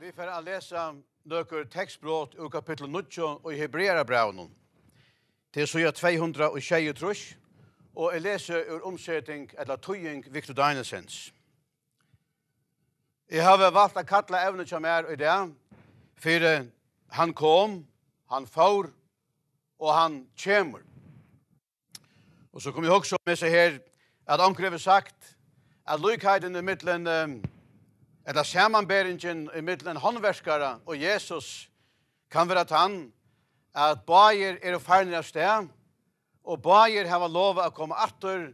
Vi får att lese några tekstbrot ur kapitel 19 och i Hebrera Braunum. Det är så jag 200 och tjej trus. läser ur omsättning eller tygning Victor Dinesens. Jag har valt att kalla även som är i det. För han kom, han får och han kommer. Och så kommer jag också med sig här att omkräver sagt att lyckheten i mittländen ehm, Eller sammanberingen i en håndverskare og Jesus kan være at han at bager er ferdig av sted og bager har lov å komme atter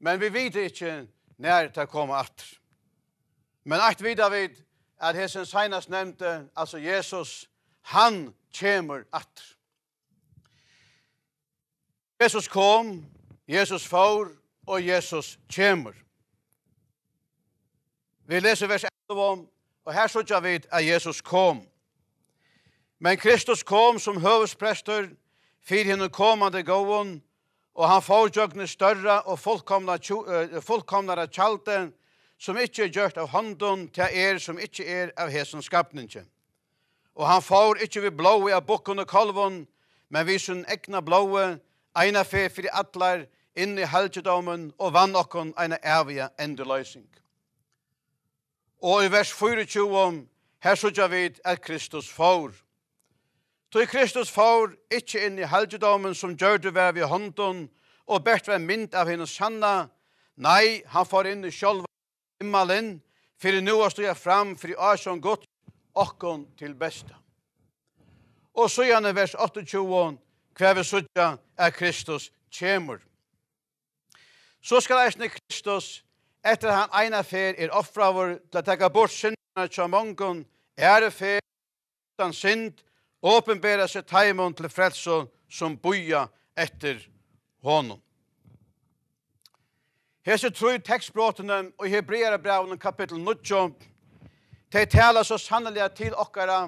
men vi vet ikke når det kommer atter. Men at vi da vet at hesen senest nevnte altså Jesus han kommer atter. Jesus kom, Jesus får og Jesus kommer. Vi leser vers 11 om, og her så tja vid at Jesus kom. Men Kristus kom som høvesprester, fyr henne det gåon, og han fordjøkne større og fullkomna, uh, eh, fullkomnare tjalte, som ikkje er gjørt av hånden til er som ikkje er av hesen skapningen. Og han får ikkje vi blå i av bokken og kolven, men vi som ekna blå, eina fe fyrir atler, inn i helgedomen og vann okkon eina evige endeløysing. Og i vers 24, her så vi at Kristus får. Så Kristus får ikke inn i helgedommen som gjør du vær ved hånden og bært vær mynd av hennes sanna. Nei, han får inn i sjølv himmelen, for nå har stått fram for i godt åkken til beste. Og så gjør han i vers 28, hver vi så at Kristus kommer. Så skal eisne Kristus etter han eina fer er ofra vår til å teka bort syndene til mongon, er det fer utan synd, åpenbæra seg taimon til frelse som boja etter honom. Her ser tru tekstbrotene og hebreere brevene kapitel 19 til tala så sannelig til okkara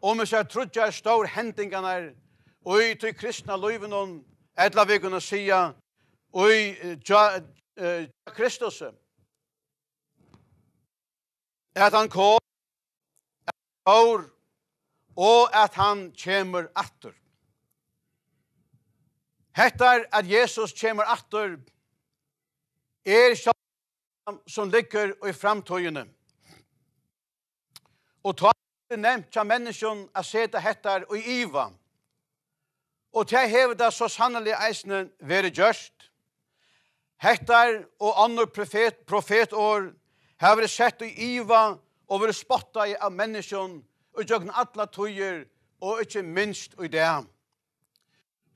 om vi ser staur stor og i tru kristna løyvene, etla vi kunne sija, og eh, i uh, Kristus. At han kom, at han kom, og at han kommer atter. Hettar at Jesus kommer atter, er kjallan som ligger i framtøyene. Og ta det er nevnt til menneskjen at seta hettar og i iva. Og til hevda så sannelig eisne være gjørst, Hettar og annor profet, profet har vært sett i iva og vært spotta i av menneskjon og gjøkken atla tøyer og ikkje minst i det.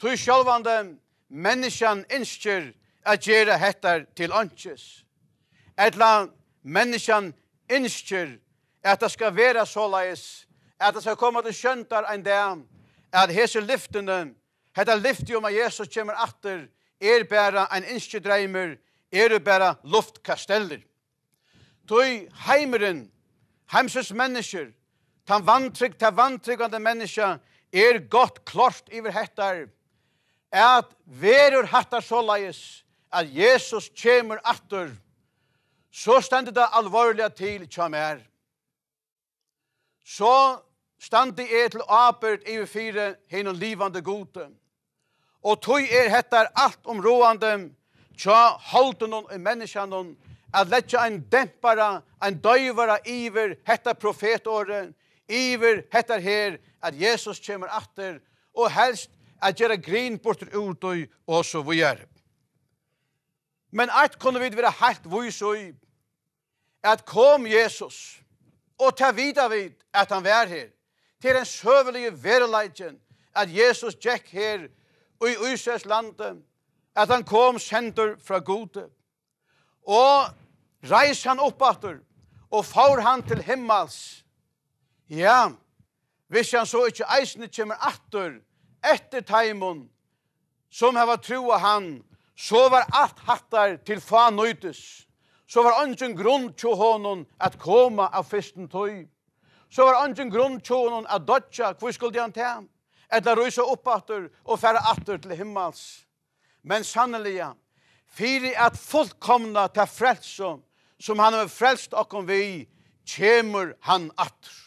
Tøy sjølvande menneskjan innskjer a gjere hettar til ansjes. Etla menneskjan innskjer at det skal vere såleis at det skal komme til skjøntar ein dag at hese lyftene hetta lyfti om um at Jesus kommer atter er bæra ein innskje dreimur, er bæra luftkasteller. Tøy heimeren, heimsus mennesker, ta vantrygg, ta vantryggande menneska, er gott klort iver hettar, at verur hattar såleis, at Jesus kjemur attur, så stendir det alvorliga til kjom er. Så stendir det til apert iver fire hinn livande gode, og tøy er hettar alt om roande tja holden og i menneskan on at letja ein dempara ein døyvara iver hettar profetåret, iver hettar her at Jesus kommer atter og helst at gjera grin bortur urtøy og så vujer. Men at kunne vi vera heilt vujsøy at kom Jesus og ta vidar vid at han vær her til en søvelige verleidjen at Jesus gjekk her i Israels lande, at han kom sender fra gode. Og reis han opp atter, og får han til himmels. Ja, hvis han så ikke eisne kommer atter, etter teimen, som han var tro av han, så var alt hattar til faen nøytes. Så var ønsken grunn til honom at koma av fyrsten tøy. Så var ønsken grunn til honom at dødja, hvor skulle han tæm? ella rysa upp atur og færa atur til himmels. Men sanneliga, fyrir at fullkomna ta frelsum som han har frelst okkom vi, kjemur han atur.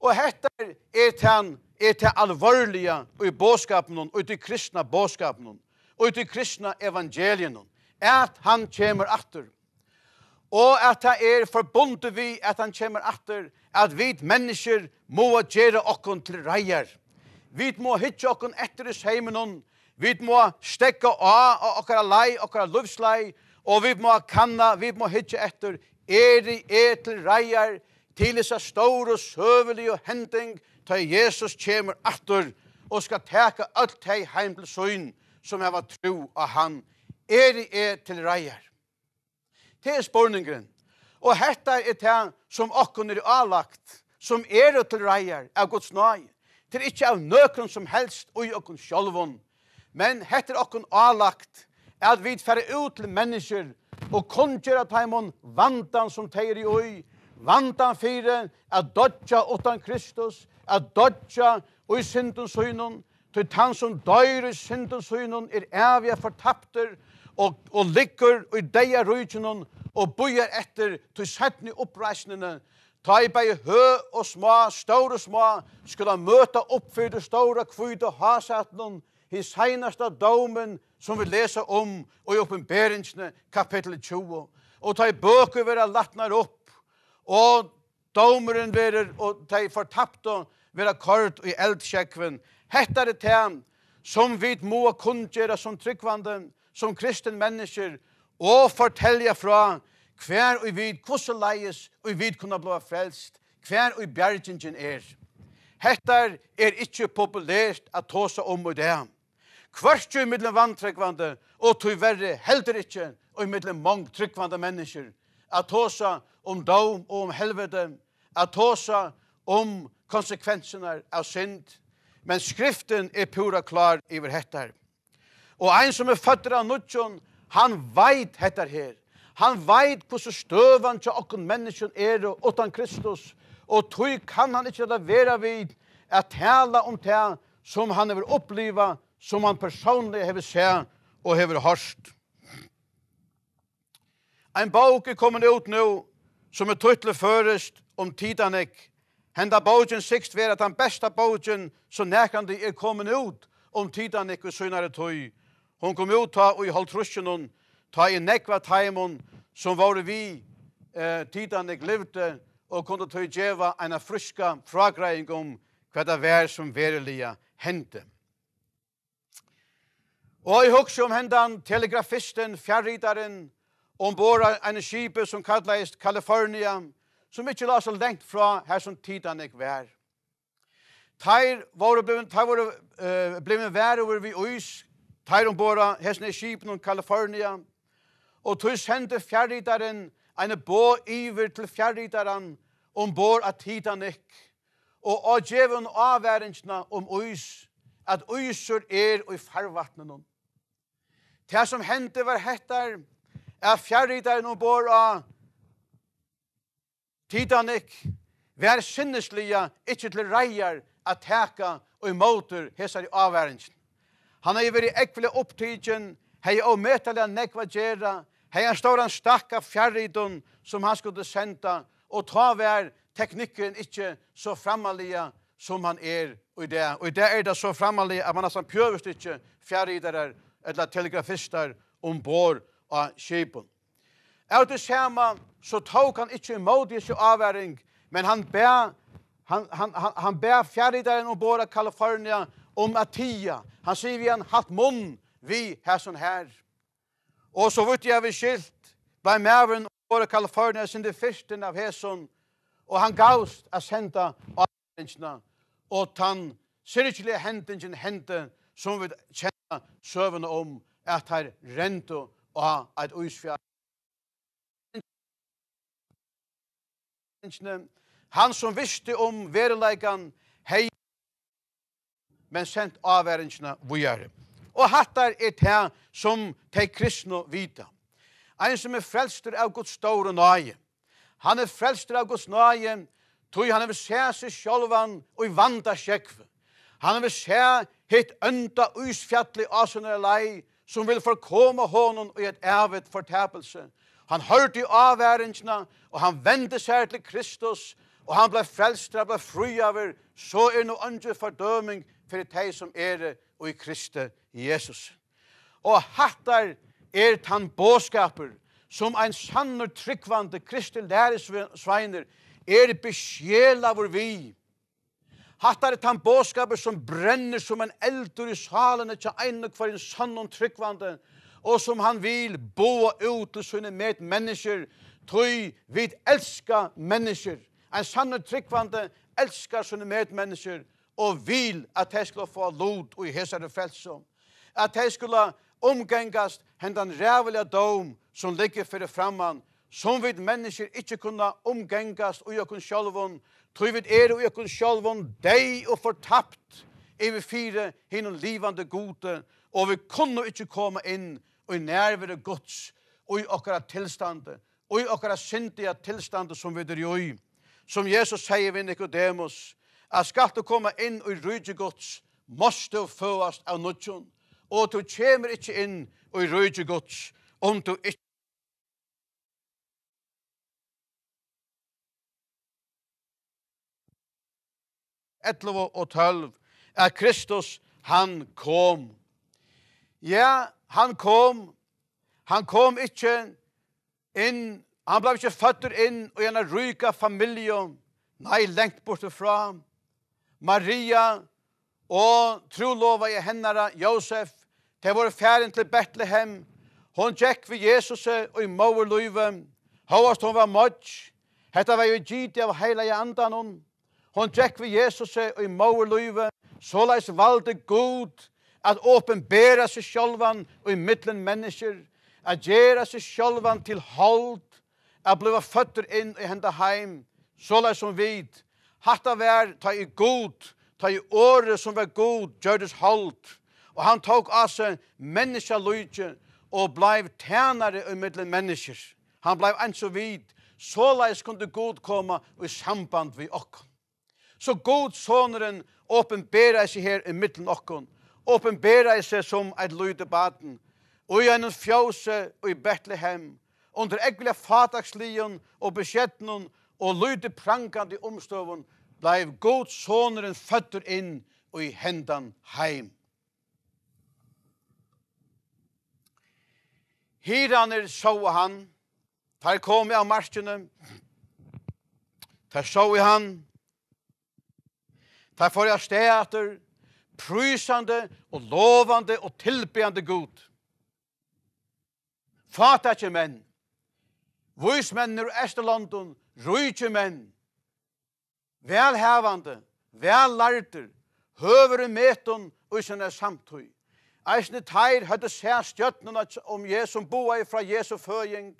Og hette er til er til alvorlige i båskapen og i kristna kristne båskapen og i kristna kristne evangelien er at han kjemur atur. Og at det er forbundet vi at han kjemur atur, at vi mennesker må gjøre okkom til reier. Vi må hitje okken etter i seimen hon. Vi må stekke av av okkara lei, okkara lovslei. Og vi må kanna, vi må hitje etter. Er i etel reier til isa seg stor og søvelig hending til Jesus kjemur atter og skal teka alt til heim til søyn som jeg var tro av han. Er i etel reier. Det er Og hetta er det som okkur er alagt, som er til reier av Guds nøye til er ikkje av nøkron som helst ui okkun sjolvun, men heter okkun alagt er at vi færre ut til mennesker og kunnkjer at heimon vantan som teir i ui, vantan fire at er dodja utan Kristus, at dodja ui syndun synun, til tan som døyr ui syndun synun er evig fortapter og, og likur ui deia rujtjunun og bujar etter til setni oppreisnene Ta i hø og små, um og små, skulle han møte opp for det ståre kvide hasetnen, his seneste domen som vi leser om i oppenberingsene kapittel 20. Og ta i bøker vi har opp, og domeren vi og fortapt er og vi har kort i eldsjekven. Hette er det til som vi må kunne gjøre som tryggvanden, som kristen mennesker, og fortelle fra hver og vit kussu leiðis og vit kunna blóa frelst, hver og bjargingin er. Hettar er ikkje populært at tosa om um og det. Kvørstu millan vantrykkvande, og tøy verri heldur ikkje og millan mong trykkvande mennesjur at tosa om um dom og om um helvete, at tosa om konsekvensene av synd. Men skriften er pura klar iver hettar. Og ein som er føtter av nutjon, han veit hettar her. Han veit kva støvan til okken menneskjon er utan Kristus, og tog kan han ikkje lavera vid a tala om det som han hever oppliva, som han personlig hever seg og hever hørst. Ein bauk er kommande ut nå, som er tøytle først om tidanek. Henda baukjen sikst vera den beste baukjen som nekande er kommande ut om tidanek og synare tøy. Hon kom ut ta og i halvtrusjonen, ta i nekva taimon som var um um vi eh, tidan ek levde og kunde ta i djeva ena fryska fragreing om hva det var som um verilia hente. Og i hoksi om hendan telegrafisten, fjarritaren, ombora ena kipe som kallaist Kalifornia, som ikkje la så lengt fra her som tidan ek var. Tair var det blivit var det blivit var det var det var det var det var Og tu sendu fjarritaren eine bo iver til fjarritaren um bo at hita nek. Og a gevun aværendna um ois at ois er og far vatna som Tja sum hendu var hettar er fjarritaren um bo a hita nek. Vær sinneslige, ikki til reiar at taka og í mótur hesar aværendna. Han er veri ekvile upptøkjun Hei, og møtelig han nekva gjerra, Her er stor han stakk av som han skulle senda, og ta vær teknikken ikkje så framaliga som han er i det. Og i det er det så framalige at man nesten pjøvist ikkje fjærridere eller telegrafister ombord av kjipen. Er det samme så tok han ikkje imot disse avværing, men han ber Han han han han ber och båda Kalifornien om attia. Han säger vi han haft mun vi här som här. Og så vart jeg vi skilt, blei maveren over Kalifornien sin det fyrsten av Heson, og han gavst a senda av menneskene, og tann syrkjelige hendingen hendte som vi kjenner søvende om, at her rento og ha et uisfjall. han som visste om verleikan, hei, men sendt av menneskene, hvor gjør det? og hattar er det som de kristne vita. Ein som er frelster av Guds stóru og Hann Han er frelster av Guds nøye, tog han er sæ seg sjolvan og i vanda sjekv. Hann er sæ hitt ønda usfjallig av sin lei, som vil forkomme honom og i et ævet fortapelse. Han hørte i avværingsna, og han vende seg til Kristus, og han ble frelst og ble fri av er, så er noe fordøming for de som er og i Kristus Jesus. Og hattar er tan boskaper som ein sannur tryggvande kristin lærisveinir er beskjel av vi. Hattar er tan boskaper som brenner som ein eldur i salene til ein og kvarin sannur tryggvande og som han vil bo ut og sunne med mennesker tøy vid elska mennesker ein sannur tryggvande elskar sunne med mennesker og vil at heskla skal lot og i hesare frelsom. At he skulle omgengast hen den rävliga dom som ligger fyrir framman, som vi mennesker ikkje kunne omgengast ui akon sjálfon, tru vi er ui akon sjálfon dei og fortapt i vi fire hinon livande gode, og vi kunne ikkje komme inn ui nervere gods ui akkara tilstande, ui akkara syndiga tilstande som vi drer i. Som Jesus sier i Nicodemus, at skall du komme inn ui rydje gods, måste du fåast av nudson, og du kommer ikke inn og i røyde gods, om du ikke etlov og tølv, Kristus, han kom. Ja, han kom, han kom ikkje inn, han ble ikke føtter inn og gjerne ryka familie, nei, lengt bort fra Maria og trolova i hennara Josef, til vår færen til Bethlehem. Hon gikk ved Jesus og i måver løyve. Håast hon var møtt. Hetta var jo gitt av heila i andan hon. Hon gikk ved Jesus og i måver løyve. Såleis valde Gud at åpenbæra sig sjolvan og i middelen mennesker. At gjera seg sjolvan til hold. At bliva føtter inn i henda heim. Såleis som vid. Hatta vær, ta i god. Ta i året som var god. Gjør des Og han tok av seg og blei tænare i middelen mennesker. Han blei ens og vid. Så leis kunne Gud komme i samband vi okken. Så Gud, sonaren, åpenbæra seg her i middelen okken. Åpenbæra seg som et løyde baden. Og i en fjåse og i Bethlehem. Under egglige fatakslion og beskjettenen og løyde prangande omstøven blei Gud, sonaren, føtter inn og i hendan heim. Hiran er så han. Tar kom av marskene. Tar så han. Tar får jeg steg prysande og lovande og tilbyande god. Fata ikke menn. Vois menn ur Estelondon. Rui ikke menn. Velhevande. Velarder. Høver i metan og i sånne samtøy. Eisne teir høyde sær stjøttene om Jesu boa fra Jesu føying,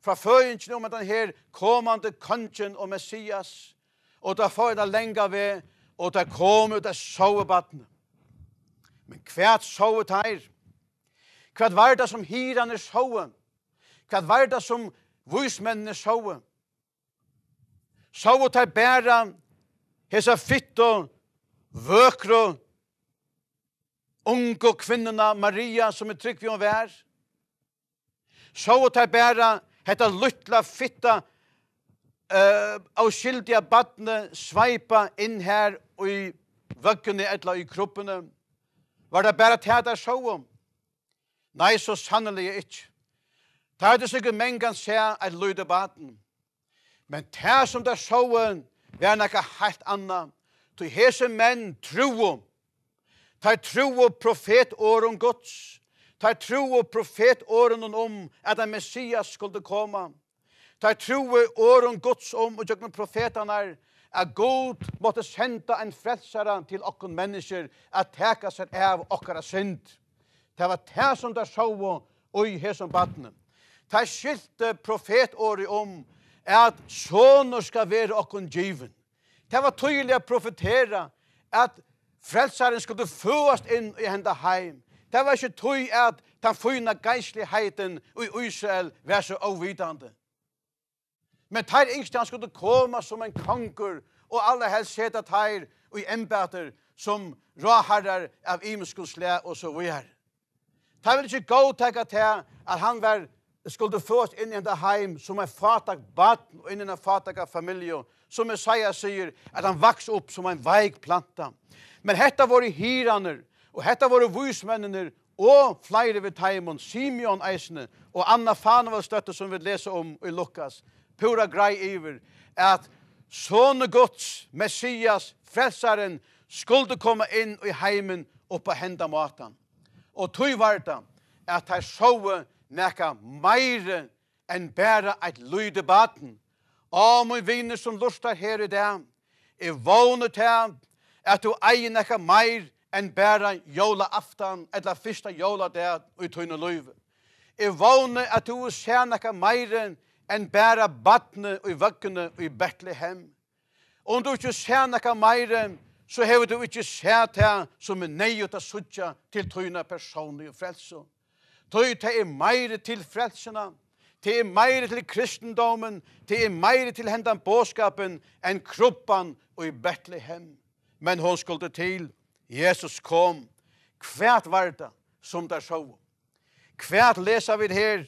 fra føyingen om den her kommande kongen og messias, og da får jeg da lenge ved, og da kom ut av sovebattene. Men kvært sove teir, hvert var det som hirane er sove, hvert var det som vismennene er sove, sove teir bæra, hesa fytto, vøkro, unge kvinnerna Maria som er trygg vi om vær. Så å ta bæra hetta luttla fitta uh, eh, av skyldiga badne sveipa inn her og i vøkkene etla i kroppene. Var det bæra tær så om? Nei, så sannelig ikke. Ta er det sikkert um mengan se at luttla badne. Men tæ som det så om, vær nekka heilt anna. Tu hese menn tru om, Ta um tro um og profet åren gods. Ta tro og profet åren om at en messias skulle komme. Ta tro og åren gods om og gjøkken profetene er at god måtte sende en frelsere til okken mennesker at teka seg av okkara synd. Det var ta' som der sjå og i hesom badene. Ta skilte profet åren om um at sjåner skal være okken given. Det var tydelig å profetere at Frelsaren skal du fåast inn i henda heim. Det var ikke tøy at ta fyrna geisligheten i Israel var så avvidande. Men teir yngste han skal du komme som en kanker og alle helst seta teir og i embater som råharrar av imenskonsle og så vi her. Ta vil ikke gå teka te at han var skal du få oss inn i henda heim som en fatak barn og inn i en fatak familie som Messiah sier at han vaks opp som en veik planta. Men hetta var i hiraner, og hetta var i vusmenniner, og flere vid taimon, Simeon eisne, og Anna Fana um var støtta som vi lesa om i Lukas, pura grei iver, at sone gods, messias, frelsaren, skulle komme inn i heimen oppa henda matan. Og tui varta at han sove neka meire enn bæra eit luide baten. Amo i vini som lustar her i dag, i vone at du eier nekka meir enn bæra jola aftan etla fyrsta jola der ui tøyne løyve. I vågne at du ser nekka meir enn bæra batne ui vøkkene ui Bethlehem. Om um du ikke ser nekka meir så hever du ikke ser til som er neiut a suttja til tøyne personlige frelse. Tøy te er meir til frelsena, te er meir til kristendomen, te er meir til hendan båskapen enn kroppan ui Bethlehem. Bethlehem men hon skulle til. Jesus kom. Kvært var det som der sjå. Kvært leser vi her.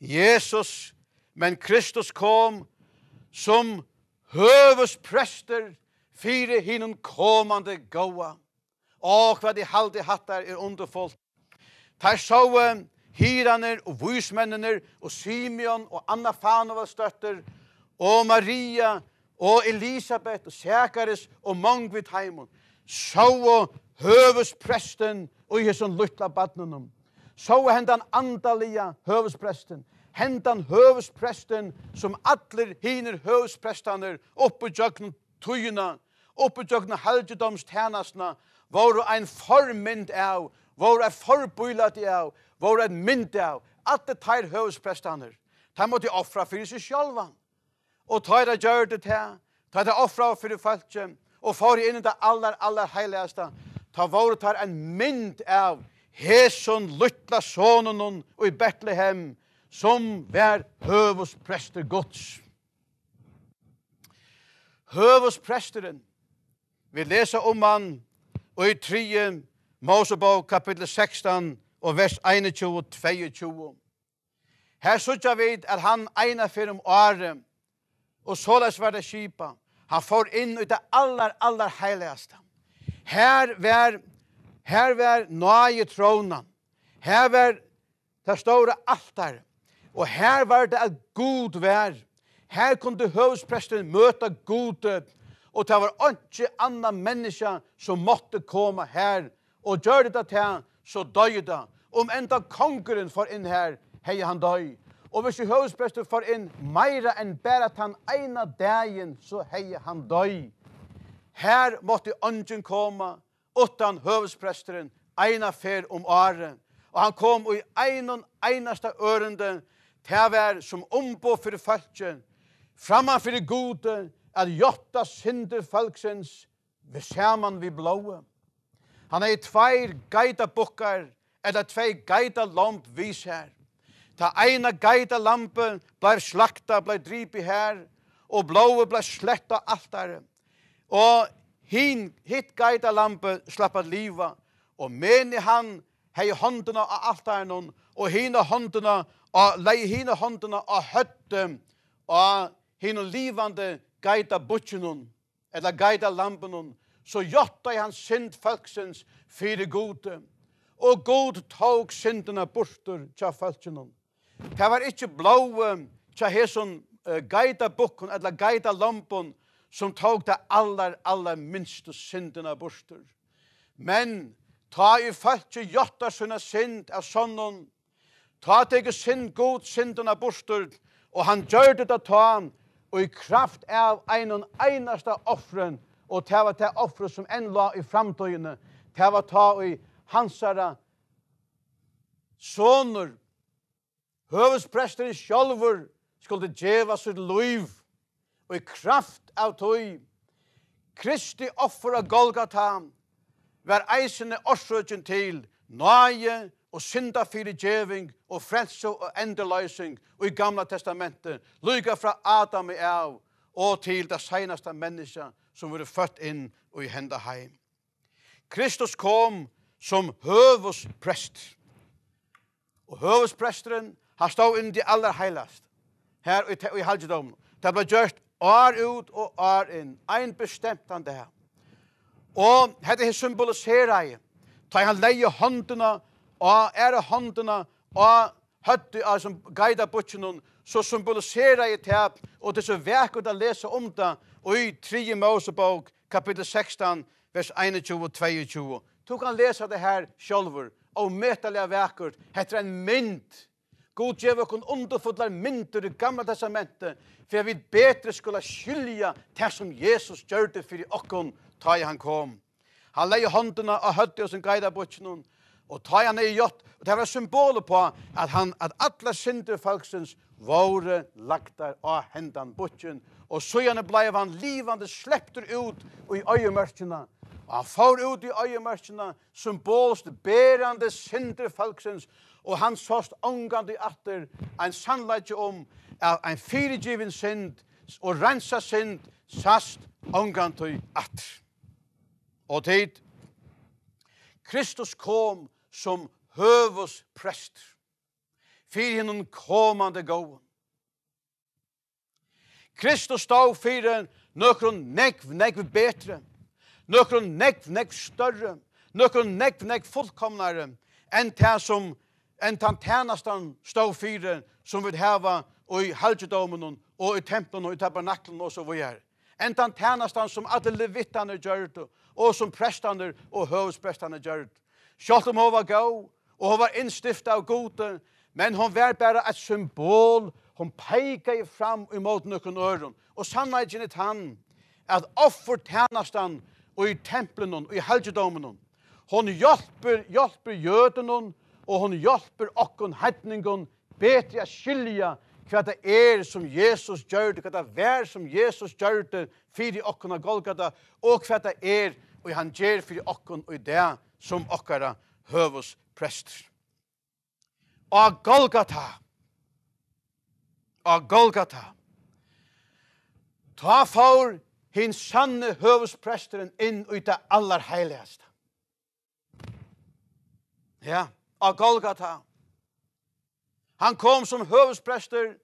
Jesus, men Kristus kom som høves prester fire hinnen komande gåa. Og hva de halde hatt der er underfullt. Der sjå hirane og vysmennene og Simeon og Anna Fanova støtter og Maria støtter og Elisabeth og Sækares og mange vidt heimen. Så høves presten og i sånn lytte badnunum, badnen. Så hendan andalige høves presten. Hendan høves presten som atler hiner høves prestene oppe i døgnet tøyene, oppe i døgnet helgedomstjenestene, var en formynd av, var en forbøylet av, var en mynd av, alle teir høves prestene. De måtte offre for seg og tøyra gjør det til, tøyra offra og fyrir falskje, og fyrir inn i det aller, aller heiligaste, ta våre tar en mynd av hæsson luttla sonen og i Bethlehem, som vær høvus prester gods. Høvus presteren, vi leser om han, og i trien, Mosebog kapittel 16, og vers 21 og 22. Her sutja vi at han eina fyrir om året, Og sådans var det kipa. Han får inn ut av allar, allar heiligaste. Her var, her var noa i tråna. Her var det store altar. Og her var det et god vær. Her kunde høvdspresten møta godet. Og det var åntje annan menneske som måtte komme her. Og gjør det at han så døde. Og om enda konguren får inn her, hei han døde. Og hvis høvesprester får inn meira enn bare at han egnet dagen, så hei han døy. Her måtte ånden komme, åttan høvesprestren, egnet fer om åren. Og han kom i egnet eneste ørende, til å være som ombå for folket, framme for gode, at gjøtta synder folksens, vi ser vi blåe. Han er i tveir geita bukkar, eller tvei geita lomp vis her ta eina geita lampe blei slakta, blei dripi her, og blaue blei sletta altare. Og hin hit geita lampe slappa liva, og meni han hei hondina av altare noen, og hina hondina, og lei hina hondina av høtte, og hina livande geita butchinun, eller geita lampenun, så gjotta han synd folksens fyre gode, og god tåg syndina bortur tja folksinun. Ta var ikkje blau uh, ehm, tja heson uh, eh, gaita bukken eller gaita lampon som tåg det aller, aller minste syndina bostur. Men ta i fattje jota syna synd av sonnon, ta tegge synd god syndina bostur, og han gjør det ta ta han, og i kraft av einan einasta offren, og ta var det offre som enn la i framtøyne, ta var ta i hansara, Sonur høvesprester i sjálfur skulle djeva sitt liv og i kraft av tøy. Kristi offer av Golgata var eisende årsøkjen til nøye og synda fyrir djeving og frelse og endeløysing og i gamla testamentet lyga fra Adam i av og til det seinaste menneska som vore født inn og i henda heim. Kristus kom som høvesprest. Og høvespresteren Han stod inn til aller heilast. Her i, i halvdomen. Det var gjørt år ut og år inn. Ein bestemt han det her. Og dette er symboliserer jeg. Ta han leie håndene og er håndene um og høtte av som guide butchen hun, så symboliserer jeg til og det er så å lese om det og i 3. Mosebog, kapittel 16 vers 21 og 22. Du kan lese det her selv og møte det verket etter en mynd God gjev vi okon underfullar myndur i gamla testamentet för att vi betre skulle skylja det som Jesus gjorde fyrir okon ta i han kom. Han lej i hånderna och hötte oss en gajda bortsnån och ta i han i gjott og det er var symbolet på at han at alla synder folksens våre lagtar av hendan bortsnån og så gjerne blei han livande släppte ut och i öj og han får ut i öj symbolst symbol symbol og han sast angandi atter ein sannleiki om um at ein fyrigivin synd og rensa synd sast angandi atter. Og tid, Kristus kom som høvus prest. Fyr hinnun komande gau. Kristus stod fyrir nøkron nekv, nekv betre, nøkron nekv, nekv større, nøkron nekv, nekv fullkomnare enn det som enn tan tænastan stå fyre som vil heva og i halvdjødomen og i tempelen og i tabernaklen og so vi er. Enn tan tænastan som alle levittane gjør og som prestane og høvsprestane gjør det. Sjallt om um go var gav og hun var av gode, men hon vær bæra at symbol Hon peika i fram i mot nukken Og Og sannleid genit er han, at offer tænastan og i templen og i helgedomen. Hon hjelper, hjálpir jødenen og hon hjelper okkon hetningon betre a skilja kva det er som Jesus gjørte, kva det er som Jesus gjørte fyrir okkon á Golgata, og kva det er og han gjør fyrir okkon og det som okkara høvus prester. Og Golgata, og Golgata, ta for hin sanne høvusprestren inn uta allar heiligast. Ja. Yeah av Golgata. Han kom som høvesprester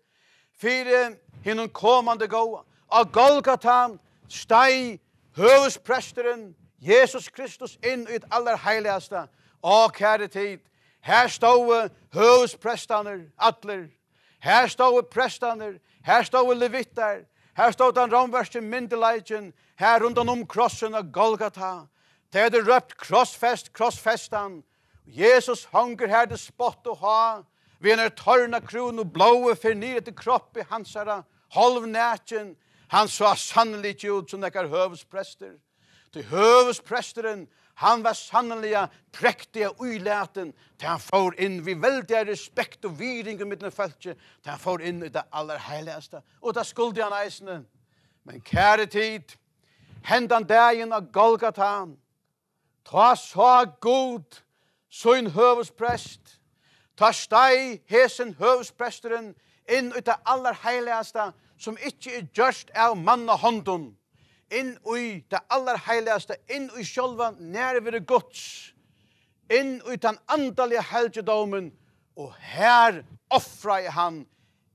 fyrir hinnom komande gåa. Av Golgata steg høvesprestren Jesus Kristus inn i det aller heiligaste. Å, kære tid, her stod høvesprestene, atler. Her stod prestene, her stod Levittar, her stod den ramverste myndeleitjen, her rundt om um krossen av Golgata. Det er det røpt krossfest, krossfestene, Jesus hanker her til spott og ha, vi er tørna kron og blåe for nye til kropp i hans herre, halv nætjen, han sa sannelig ikke ut som nekker høvesprester. Til høvespresteren, han var sannelig prektig og uleten, til han får inn vi veldig respekt og viring i mittne feltje, til han får inn i det aller heiligaste, og da skulde han eisene. Men kære tid, hendan dagen av Golgata, ta så god, Soin hövus prest. Ta hesen hövus inn ut av aller heiligaste som ikkje er gjørst av manna hånden. Inn ut det aller heiligaste, inn ut av sjolva nærvere gods. Inn ut den andalige helgedomen. Og her offra i han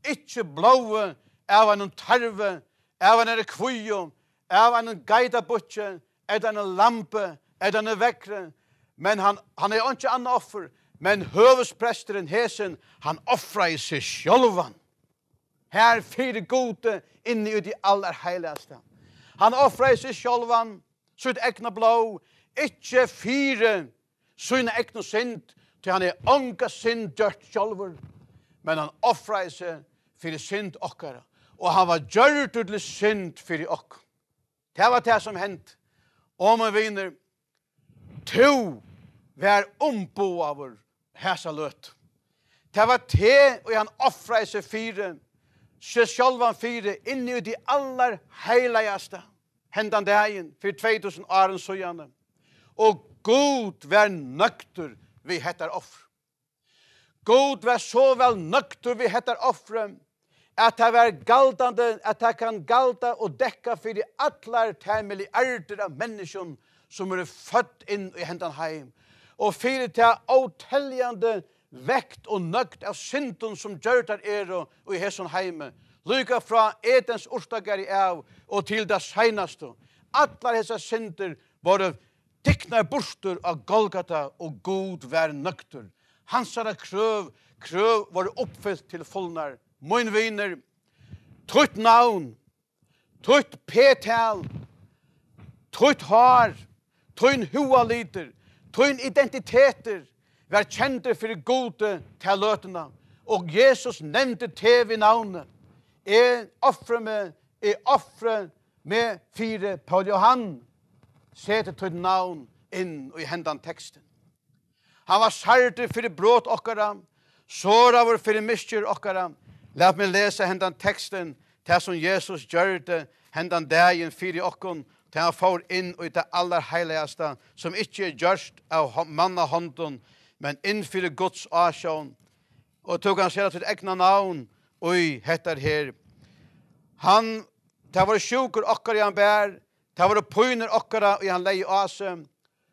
ikkje blåe, av en tarve, av en kvio, av en gajda butje, av en lampe, av en en vekre, men han han er inte annat offer men hövers hesen han offrar sig själv han här för gode in i det allheligaste han offrar sig själv han sitt egna blå, inte fyren sin egna synd till han er anka synd dött själv men han offrar sig för det synd och og han var gjort utle synd för i och det var det som hänt om vi vinner Tu vær ombo av vår hæsa løt. Det var te, og han offra i seg fire, seg sjølv han fire, inni ut i aller heilegaste, hendan det egen, for 2000 år og søgjane. Og god vær nøkter vi hettar offre. God vær så vel nøkter vi hettar offre, at det var galdande, at det kan galda og dekka for de atler temmelige erder av menneskene som er født inn i hendan heim, og fyre til åteljande vekt og nøgt av synden som gjør er og i hesson heime. Lyka fra etens orsdager i av og til det seneste. Atlar hesa synder var tikkna bostur av Golgata og god vær nøgtur. Hansara krøv, krøv var oppfyllt til fullnar. Moin viner, trutt navn, trutt petal, trutt har, trutt hua liter, Tøyn identiteter var kjente for gode til løtene. Og Jesus nevnte TV navnet. Jeg offre med, jeg offre med fire på Johan. Se til tøyn navn inn i hendene teksten. Han var særte for bråt okkara, såra var for mistjør okkara. La meg lese hendene teksten til som Jesus gjør det hendene dagen fire okkara til han får inn og det aller heiligaste, som ikke er gjørst av manna hånden, men innfyller Guds asjon, og tog han seg til egna navn, og i her. Han, til han var sjukker okker i han bær, til han var pøyner okker i han leie ase,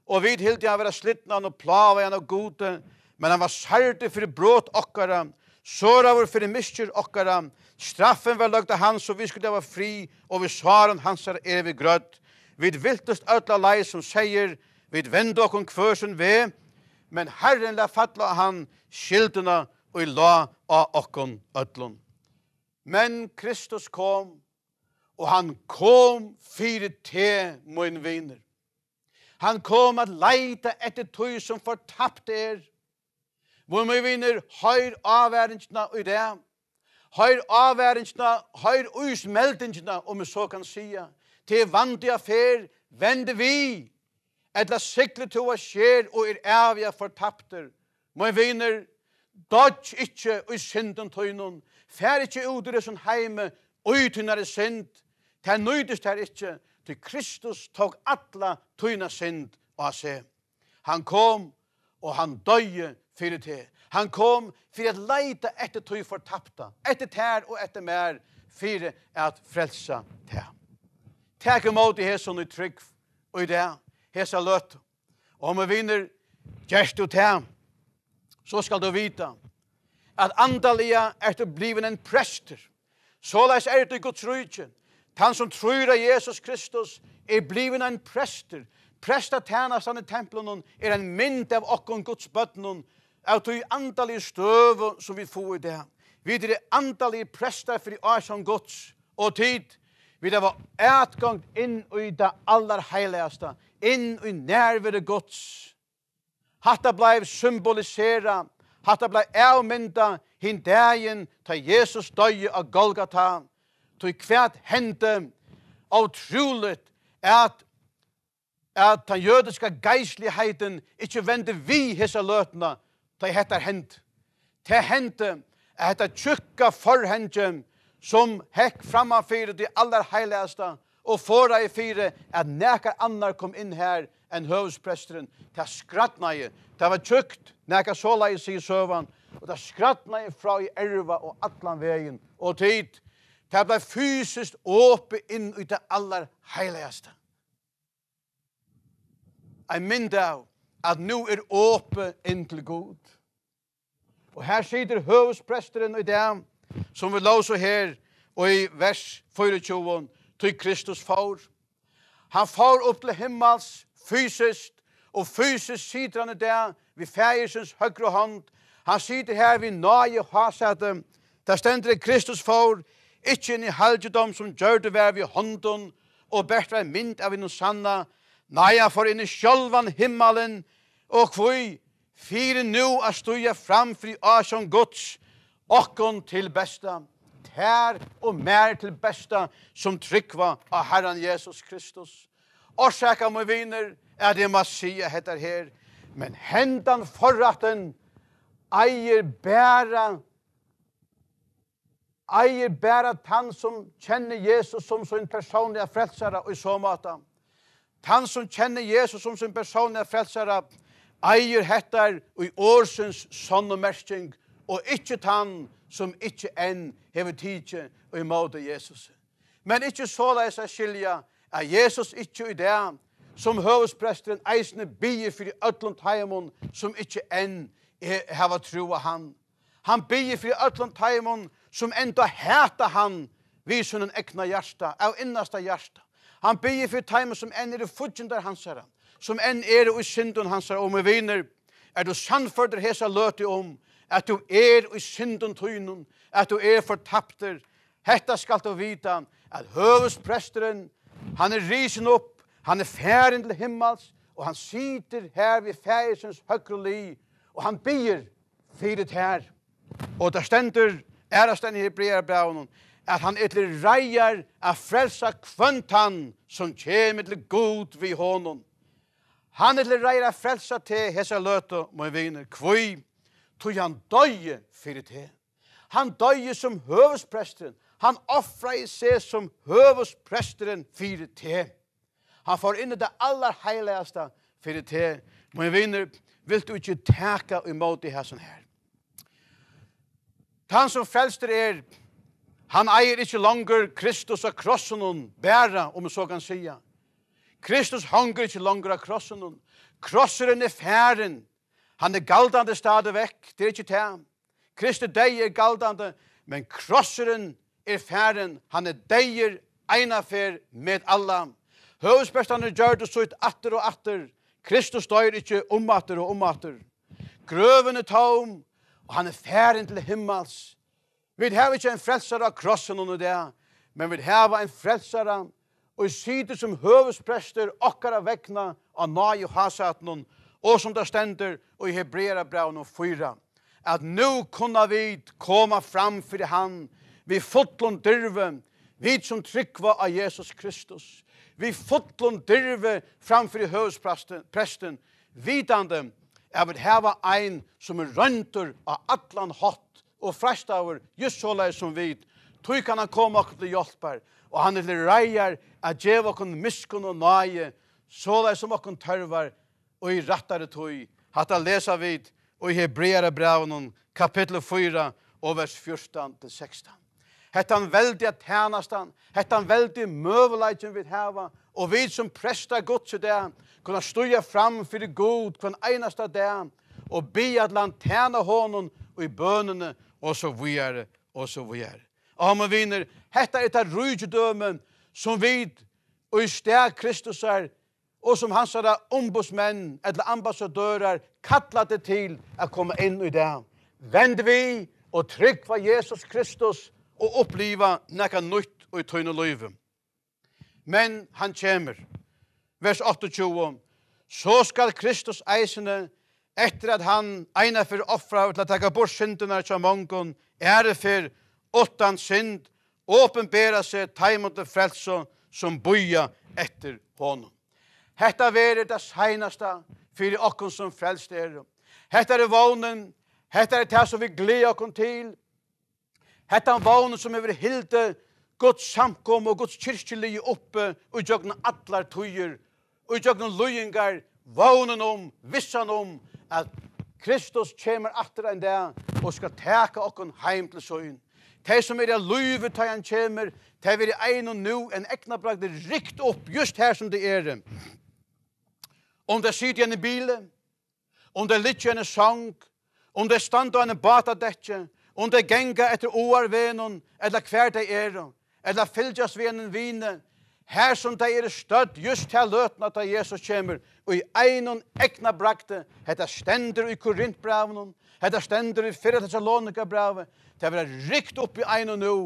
og vidt helt i han var slitten og han og han og gode, men han var særlig for brått okker, såra var for mistyr okker, straffen var lagt av han, så vi skulle være fri, og vi svarer han, er ser evig grøtt, vid viltust ötla lai som seier, vid vendu okun kvörsun ve, men herren la fatla han skilduna og la a okun ötlun. Men Kristus kom, og han kom fyrir te mun viner. Han kom at leita etter tøy som fortapte er. Mun mun viner, høyr avverinsna og det, høyr avverinsna, høyr uis om vi så kan sia, til vandig affær, vende vi, etla sikle to og skjer, og er avia fortapter. Moi viner, dodge ikkje ui synden tøynun, fær ikkje ut i resen heime, ui tøynare synd, ta nøydes her ikkje, til Kristus tok atla tøyna synd, og ha se. Han kom, og han døye fyrir til. Han kom fyrir at leita etter tøy fortapta, etter tær og etter mer, fyrir at frelsa tær. Tack imot i här som är trygg. Och i det här. løtt. Og om vi vinner. gjerst och tär. Så skal du veta. Att andaliga är du bliven en präster. Så lär du i Guds rydse. som tror av Jesus Kristus är bliven en präster. Prästa tænast stann i templen är en mynd av och gods Guds bötn. Att du är andaliga stöver som vi får i det Vi är andaliga präster för i är som Guds. Och tid. tid. Vi det var ætgångt inn i det aller heiligaste, inn i nærvere gods. Hatta blei symbolisera, hatta blei avmynda hin dagen ta Jesus døy av Golgata, tog kvært hente av trulet at at den jødiska geisligheten ikkje vende vi hese løtna ta hettar hent. Ta hente at hette tjukka forhendjem, som häck framan fyrir de allar heiligaste og fora i fyre at nekar annar kom inn her enn høvdspresteren Det at skrattna i. Det var tjukt, nekar såla i sig søvan, og det skrattna i fra i erva og atlan vegin og tid. Det var fysiskt åpe inn ut det allra heiligaste. Jeg mynd av at nu er åpe in til god. Og her sitter høvdspresteren i dem, som vi lås så her og i vers 24, til Kristus far. Han far opp til himmels fysisk, og fysisk sitter han der vi fægersens høyre hånd. Han sitter her vi nøye hasetet, der stender Kristus far, ikke inn i helgedom som gjør det vær vi hånden, og bært vær mynd av innom sanna, nøye for inn i sjølven himmelen, og hvor fire nu er støye fram for i asjon gods, okkon til besta, tær og mer til besta som tryggva av Herren Jesus Kristus. Årsaka, my viner, er det Masia heter her, men hendan forraten eier bæra eier bæra tann som kjenner Jesus som sin personliga frelsare og i så måte. Tann som kjenner Jesus som sin personliga frelsare eier hettar og i årsens sånn og merskjeng og ikkje tann som ikkje enn hever tidje og imode Jesus. Men ikkje så lai skilja at Jesus ikkje i det som Høvespresteren eisne bier fyrir ötlund heimon som ikkje enn hever troa han. Han bier fyrir ötlund heimon som enda heta han visun en ekna hjärsta, av innasta hjärsta. Han bier fyrir heimon som enn er i fudjundar hans herran, som enn er i syndun hans herran, og med viner, er du sannfordr hesa løti om, um, at du er i synden tøynen, at du er fortapter, hetta skal du vite at høvespresteren, han er risen opp, han er færen til himmels, og han sitter her ved færesens høyre li, og han byr fyret her. Og der stender, er det stender i Hebrea braunen, at han er til reier av frelsa kvøntan som kommer til god vid hånden. Han er til reier av frelsa til hese løte, må vi vinner kvøy tog han døye fyrir te. Han døye som høvesprestren. Han offra i seg som høvesprestren fyrir te. Han får inn i det aller fyrir te. Men vinner, vil du ikke teka imot det her sånn her? Han som frelster er, han eier ikke langer Kristus og krossen hun, bæra, om man så kan sija. Kristus hanger ikke langer av krossen hun. Krosseren er færen, Han er galdande stadig vekk, det er ikke det. Kristi deg er galdande, men krosseren er færen. Han er deier eina fær med alla. Høvesbestan er gjør det sutt atter og atter. Kristus døyr ikkje omater og omater. Grøven er tom, og han er færen til himmels. Vi har ikkje en frelsare av krossen under det, men vi har en av, og i sydet som høvesprester okkar av vekna av nai og og som det stender i Hebrera braun og fyra, at nu kunna vi koma fram for han, vi fotlån dyrve, vi som tryggva av Jesus Kristus, vi fotlån dyrve fram for høvdspresten, vidande, jeg vil heva ein som er røntur av atlan hot, og frest av vår, just så lai som vi, tog kan han komme akkur bli hjelper, og han er til reier, at djeva kun miskun og nage, så som akkur tørvar, og i rattare tøy, hata lesa vid, og i hebreare braun, kapitel 4, og vers 14 til 16. Hetta en veldig tænastan, hetta en veldig møvelajtjen vid heva, og vid som presta gods i det, kunna støya fram fyrir god, kvann einasta det, og bi at land tæna honon, og i bønene, og så vujare, og så vujare. Og han må vinner, hetta er et rujtjødømen, som vid, og i steg Kristus er, och som han sa ombudsmenn, eller ambassadörer kallade till att komma in i det. Vänd vi och tryck for Jesus Kristus och uppleva något nytt och i tröna liv. Men han kommer. Vers 28. Så skal Kristus ägna etter at han ägna för offra och att ta bort synderna från mångon är det för åttan synd åpenbæra seg sig ta emot det som böja efter honom. Hetta veri det seinasta fyrir okkun som frelst er. Hetta er vånen, hetta er det som vi gleder okkun til. Hetta er vånen som hevur hilde Guds samkom og Guds kyrkjelig oppe og gjøkna atlar tøyer og gjøkna løyengar vånen om, um, vissan om um at Kristus kommer atter enn det og skal teke okkun heim til søyn. De som er i løyve tøy han kommer, de vil i ein og nu en ekna brak rikt opp just her som det er. Und det sitter i en bil, und er lytter i en sang, und er stand i bata batadetje, und er genga etter oarvenon, eller hver det er, eller fylltjas vi en vine, Her som det er støtt, just til løten at Jesus kommer, og i egnon ekna brakte, hette stender i Korinth-braven, hette stender i fyrre Thessalonika-braven, det er rikt opp i egnon nå,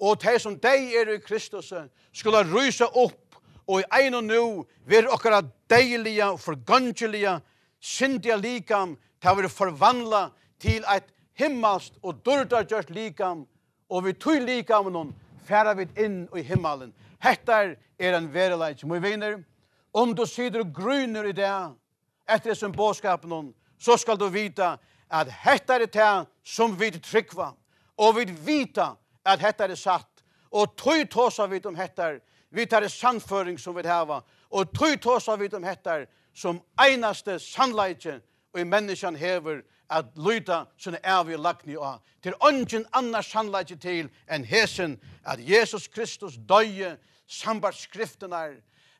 og te som deg er i Kristus, skulle ryse opp og i ein og nu vir okkara deiliga og forgangeliga syndiga likam ta' å forvandla til eit himmast, og durta gjørst likam og vi tog likam non færa vi inn i himmalen. Hetta er en er verileit som vi vinner om du sider grunner i det etter det som båskapen, hon, så skal du vita, at hetta er det som vi tryggva, og vi vita, at hetta er satt og tog tåsa vi om um hetta er Vi tar en sannføring som vi har. Og tru tås vi de um heter som einaste sannleitje og i menneskene hever at lyta som er vi lagt ned av. Til ånden annars sannleitje til enn hesen at Jesus Kristus døye sambarskriften er.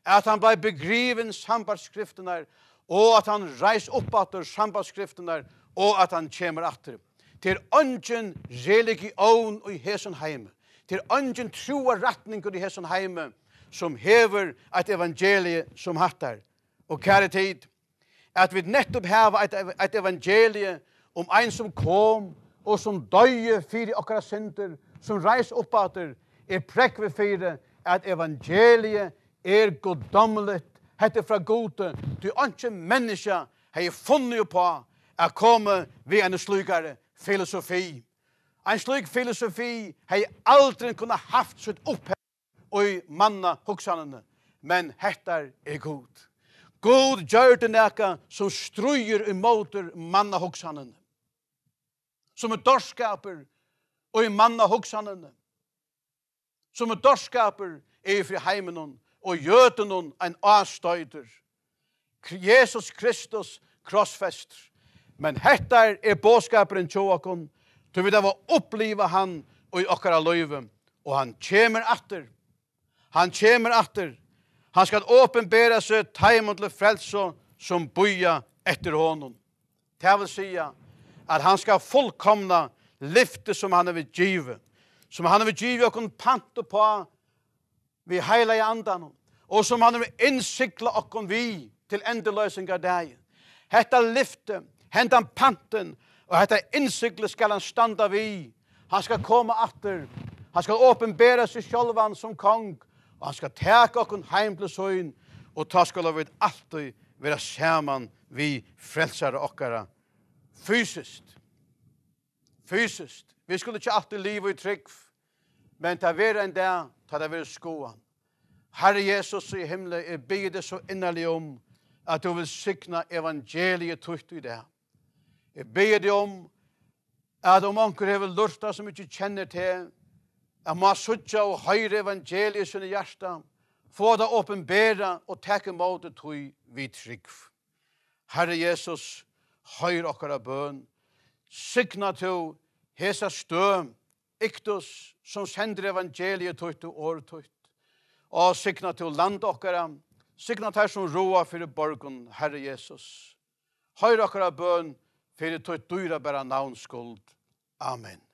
At han blei begriven sambarskriften er. Og at han reis opp at det sambarskriften er. Og at han kommer at det. Til ånden religion og i hesen heimen til ungen troa rattningur i hesson heime som hever eit evangelie som hattar. Og kære tid, at vi nettopp heva eit evangelie om um ein som kom og som døye fyri okkara synder, som reis oppater, i prekve fyri at evangelie er goddomlet, hette er fra gode, du ungen menneska hei funnig på a komme vi enn slugare filosofi. Ein slik filosofi hei aldrin kunne haft sitt opphet oi manna hoksanene, men hettar e god. God gjør det neka som struer i måter manna hoksanene, som er dorskaper oi manna hoksanene, som er dorskaper i fri heimenon og gjøtenon ein astøyder. Jesus Kristus krossfester, men hettar er båskaperen er tjåakon, Du vil vad oppleve han i akara löven och han kämer åter. Han kämer åter. Han ska öppenbära sig tajmont le frälsor som boja efter honom. Det vil säga att han ska fullkomna lyfte som han vill givet. Som han har ge och kon pant på vi hela i andan och som han vill insikla och kon vi till ändelösen gardaj. Hetta lyfte, hentan panten, Og hetta innsiklet skal han standa vi. Han skal komme atter. Han skal åpenbæra seg sjálvan som kong. Og han skal teka okkun heim til søgn. Og ta skal vi alltid vera saman vi frelsare okkara. Fysiskt. Fysiskt. Vi skulle ikke alltid liv og trygg. Men ta vera en dag, ta det vera skoan. Herre Jesus i himmelen, jeg bygger så innerlig om um at du vil sykna evangeliet tukt i det her. Jeg ber deg om at om anker hever lurta som ikke kjenner til, at man suttja og høyre evangeliet sinne hjärsta, få det åpenbæra og teke mot tog vi trygg. Herre Jesus, høyr okkar av bøn, signa to hesa støm, iktus som sender evangeliet tog til året tog. Og signa to land okkara, signa til som roa fyrir borgun, Herre Jesus. Høyr okkara av bøn, Fyrir tøyt dyra bæra navnskuld. Amen.